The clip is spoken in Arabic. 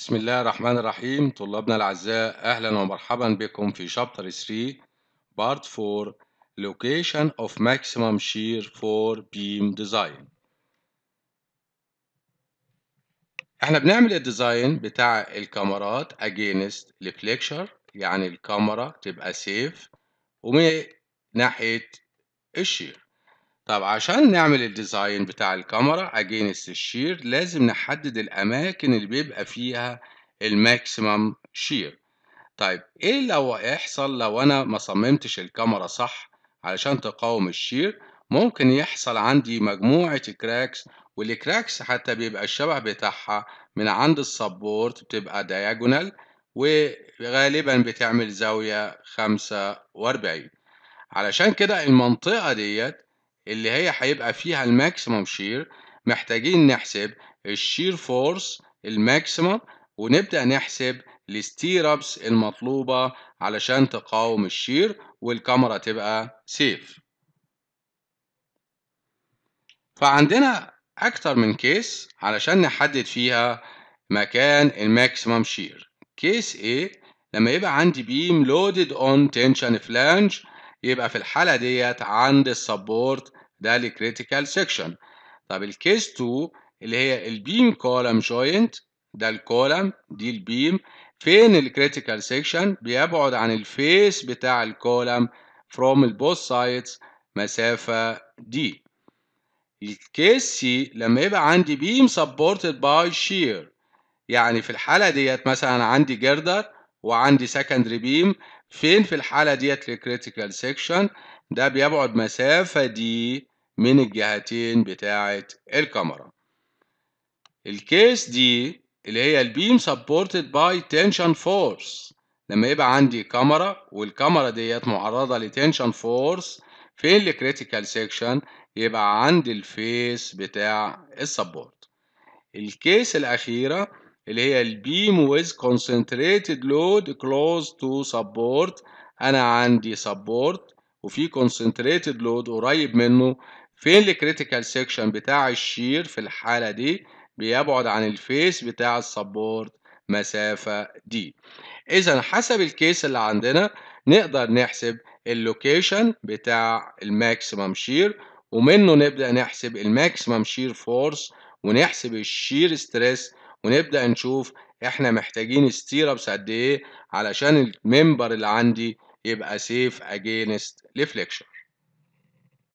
بسم الله الرحمن الرحيم طلابنا الأعزاء أهلا ومرحبا بكم في شابتر 3 بارت 4 Location of maximum shear for beam design احنا بنعمل الديزاين بتاع الكاميرات against الفليكشر يعني الكاميرا تبقى سيف ومن ناحية الشير طب عشان نعمل الديزاين بتاع الكاميرا اجينست الشير لازم نحدد الاماكن اللي بيبقى فيها الماكسيمم شير طيب ايه لو هيحصل لو انا ما صممتش الكاميرا صح علشان تقاوم الشير ممكن يحصل عندي مجموعة كراكس والكراكس حتى بيبقى الشبه بتاعها من عند السبورت بتبقى دياجونال وغالبا بتعمل زاوية خمسة وأربعين علشان كده المنطقة ديت اللي هي هيبقى فيها الماكسيمم شير محتاجين نحسب الشير فورس الماكسيمم ونبدأ نحسب الستيربس المطلوبة علشان تقاوم الشير والكاميرا تبقى سيف فعندنا أكتر من كيس علشان نحدد فيها مكان الماكسيمم شير كيس ايه لما يبقى عندي بيم لودد اون تنشن فلانج يبقى في الحالة ديت عند السبورت ده الكريتيكال سيكشن طب الكيس 2 اللي هي البيم كولم جوينت ده الكولم دي البيم فين الكريتيكال سيكشن بيبعد عن الفيس بتاع الكولم from البوث سايدز مسافة دي الكيس سي لما يبقى عندي بيم سبورتد باي شير يعني في الحالة ديت مثلا عندي جردر وعندي سكندري بيم فين في الحالة ديت الكريتيكال سيكشن ده بيبعد مسافة دي من الجهتين بتاعة الكاميرا الكيس دي اللي هي البيم سبورتد باي تنشن فورس لما يبقى عندي كاميرا والكاميرا ديت معرضة لتنشن فورس فين الكريتيكال سيكشن يبقى عند الفيس بتاع السبورت الكيس الأخيرة اللي هي البيم with concentrated load close to support انا عندي support وفي concentrated load قريب منه فين الكريتيكال سيكشن بتاع الشير في الحالة دي بيبعد عن الفيس بتاع السبورت مسافة دي إذا حسب الكيس اللي عندنا نقدر نحسب اللوكيشن بتاع الماكسيمم شير ومنه نبدأ نحسب الماكسيمم شير فورس ونحسب الشير ستريس ونبدأ نشوف احنا محتاجين ستيربس قد ايه علشان الممبر اللي عندي يبقى سيف اجينست ريفليكشن